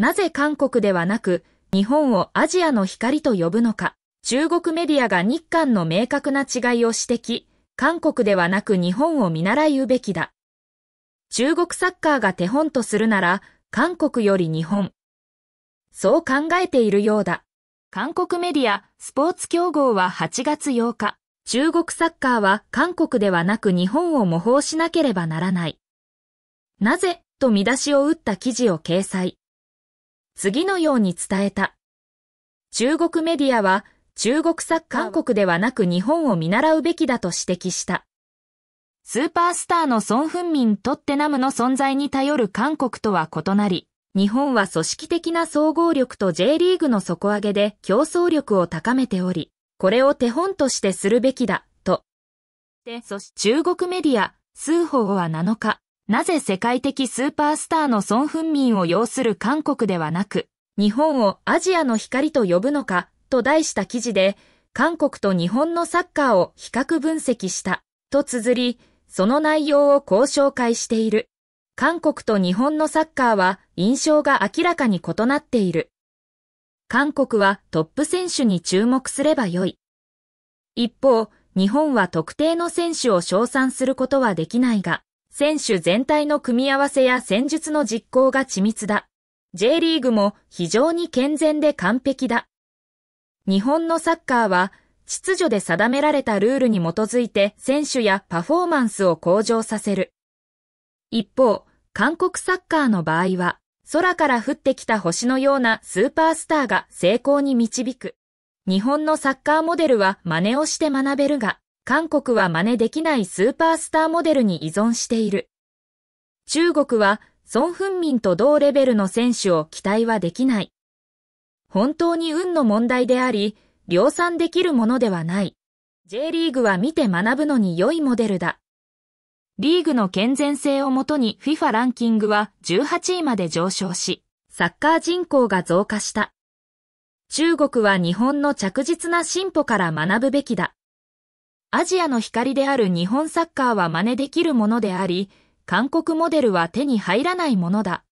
なぜ韓国ではなく、日本をアジアの光と呼ぶのか。中国メディアが日韓の明確な違いを指摘、韓国ではなく日本を見習いうべきだ。中国サッカーが手本とするなら、韓国より日本。そう考えているようだ。韓国メディア、スポーツ競合は8月8日、中国サッカーは韓国ではなく日本を模倣しなければならない。なぜと見出しを打った記事を掲載。次のように伝えた。中国メディアは中国作韓国ではなく日本を見習うべきだと指摘した。スーパースターのソン・フンミン・トッテナムの存在に頼る韓国とは異なり、日本は組織的な総合力と J リーグの底上げで競争力を高めており、これを手本としてするべきだ、と。で、そし中国メディア、数報は7日、なぜ世界的スーパースターのソン・フンミンを要する韓国ではなく、日本をアジアの光と呼ぶのか、と題した記事で、韓国と日本のサッカーを比較分析した、と綴り、その内容をこう紹介している。韓国と日本のサッカーは印象が明らかに異なっている。韓国はトップ選手に注目すればよい。一方、日本は特定の選手を称賛することはできないが、選手全体の組み合わせや戦術の実行が緻密だ。J リーグも非常に健全で完璧だ。日本のサッカーは秩序で定められたルールに基づいて選手やパフォーマンスを向上させる。一方、韓国サッカーの場合は、空から降ってきた星のようなスーパースターが成功に導く。日本のサッカーモデルは真似をして学べるが、韓国は真似できないスーパースターモデルに依存している。中国は、孫文民と同レベルの選手を期待はできない。本当に運の問題であり、量産できるものではない。J リーグは見て学ぶのに良いモデルだ。リーグの健全性をもとに FIFA ランキングは18位まで上昇し、サッカー人口が増加した。中国は日本の着実な進歩から学ぶべきだ。アジアの光である日本サッカーは真似できるものであり、韓国モデルは手に入らないものだ。